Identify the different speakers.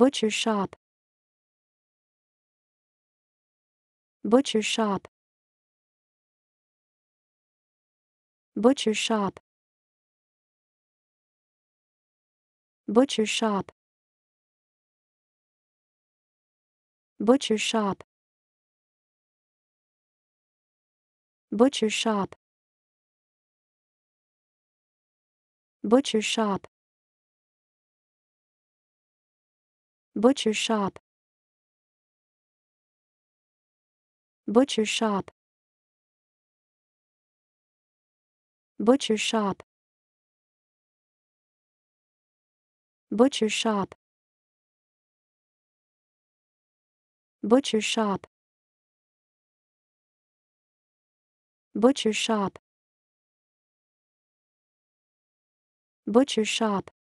Speaker 1: Butcher shop. Butcher shop. Butcher shop. Butcher shop. Butcher shop. Butcher shop. Butcher shop. Butcher shop. Butcher shop. Butcher shop. Butcher shop. Butcher shop. Butcher shop. Butcher shop.